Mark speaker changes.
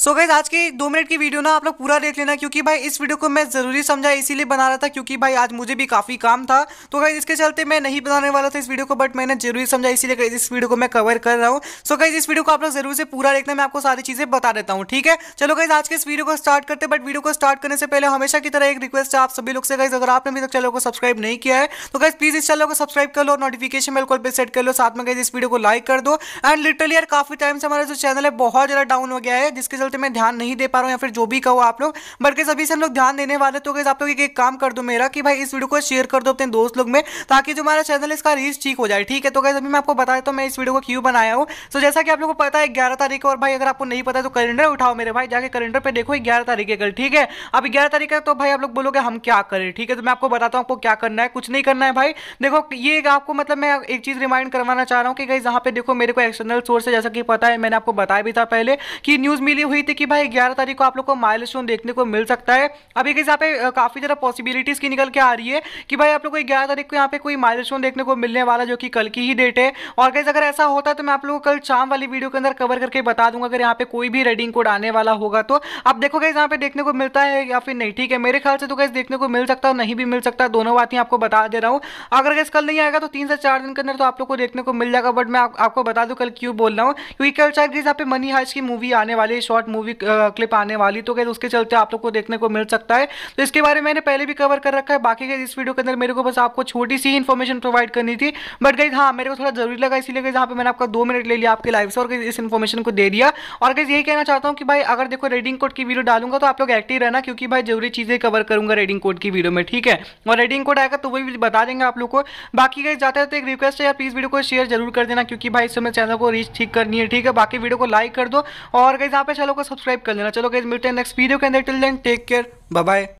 Speaker 1: सो so gas आज की दो मिनट की वीडियो ना आप लोग पूरा देख लेना क्योंकि भाई इस वीडियो को मैं ज़रूरी समझा इसीलिए बना रहा था क्योंकि भाई आज मुझे भी काफ़ी काम था तो गैस इसके चलते मैं नहीं बनाने वाला था इस वीडियो को बट मैंने जरूरी समझा इसीलिए इस वीडियो को मैं कवर कर रहा हूँ सो गाइज गैस इस वीडियो को आप लोग जरूर से पूरा देखना मैं आपको सारी चीज़ें बता देता हूँ ठीक है चलो गैस आज के इस वीडियो को स्टार्ट करते बट वीडियो को स्टार्ट करने से पहले हमेशा की तरह एक रिक्वेस्ट है आप सभी लोग से गैस अगर आपने अभी तक चैनल को सब्सक्राइब नहीं किया है तो गैस प्लीज़ इस चैनल को सब्सक्राइब कर लो नोटिफिकेशन बिल्कुल पे सेट कर लो साथ में गैस इस वीडियो को लाइक कर दो एंड लिटरली यार काफ़ी टाइम से हमारा जो चैनल है बहुत ज़्यादा डाउन हो गया है जिसके चलते मैं ध्यान नहीं दे पा रहा हूँ या फिर जो भी कहो आप लोग बट सभी से हम लोग ध्यान देने वाले तो कैसे आप लोग एक, काम कर दो मेरा कि भाई इस वीडियो को शेयर कर दो अपने दोस्त लोग में ताकि जो हमारा चैनल इसका रीच ठीक हो जाए ठीक है तो कैसे अभी मैं आपको बता देता हूँ मैं इस वीडियो को क्यों बनाया हूँ तो जैसा कि आप लोग को पता है ग्यारह तारीख और भाई अगर आपको नहीं पता तो कैलेंडर उठाओ मेरे भाई जाके कैलेंडर पर देखो ग्यारह तारीख कल ठीक है अब ग्यारह तारीख है तो भाई आप लोग बोलोगे हम क्या करें ठीक है तो मैं आपको बताता हूँ आपको क्या करना है कुछ नहीं करना है भाई देखो ये आपको मतलब मैं एक चीज़ रिमाइंड करवाना चाह रहा हूँ कि गई जहाँ पे देखो मेरे को एक्सटर्नल सोर्स है जैसा कि पता है मैंने आपको बताया भी था पहले कि न्यूज़ मिली हुई हुई थी कि भाई ग्यारह तारीख को आप लोग को माइल देखने को मिल सकता है अभी के यहाँ पे काफ़ी ज़्यादा पॉसिबिलिटीज़ की निकल के आ रही है कि भाई आप लोग को ग्यारह तारीख को यहाँ पे कोई माइल देखने को मिलने वाला जो कि कल की ही डेट है और कैसे अगर ऐसा होता है तो मैं आप लोग को कल शाम वाली वीडियो के अंदर कवर करके बता दूंगा अगर यहाँ पे कोई भी रेडिंग कोड आने वाला होगा तो आप देखो कैसे यहाँ पे देखने को मिलता है या फिर नहीं ठीक है मेरे ख्याल से तो कैसे देखने को मिल सकता नहीं भी मिल सकता दोनों बातें आपको बता दे रहा हूँ अगर कैसे कल नहीं आएगा तो तीन से चार दिन के अंदर तो आप लोग को देखने को मिल जाएगा बट मैं आपको बता दूँ कल क्यों बोल रहा हूँ क्योंकि कल चाहे पे मनी हाइस की मूवी आने वाली है शॉर्ट मूवी क्लिप uh, आने वाली तो कहते उसके चलते आप लोग को देखने को मिल सकता है तो इसके बारे में मैंने पहले भी कवर कर रखा है बाकी के इस वीडियो के अंदर मेरे को बस आपको छोटी सी इन्फॉर्मेशन प्रोवाइड करनी थी बट गई हाँ मेरे को थोड़ा जरूरी लगा इसलिए जहाँ पर मैंने आपका दो मिनट ले लिया आपकी लाइफ से और इस इन्फॉर्मेशन को दे दिया और गई यही कहना चाहता हूँ कि भाई अगर देखो रेडिंग कोड की वीडियो डालूंगा तो आप लोग एक्टिव रहना क्योंकि भाई जरूरी चीज़ें कवर करूंगा रेडिंग कोड की वीडियो में ठीक है और रेडिंग कोड आएगा तो वही बता देंगे आप लोग को बाकी गई जाते तो एक रिक्वेस्ट है यार प्लीज़ वीडियो को शेयर जरूर कर देना क्योंकि भाई इस समय चैनल को रीच ठीक करनी है ठीक है बाकी वीडियो को लाइक कर दो और गई जहाँ पे चलो को सब्सक्राइब कर लेना चलो गाइज मिलते हैं नेक्स्ट वीडियो के अंदर till then take care bye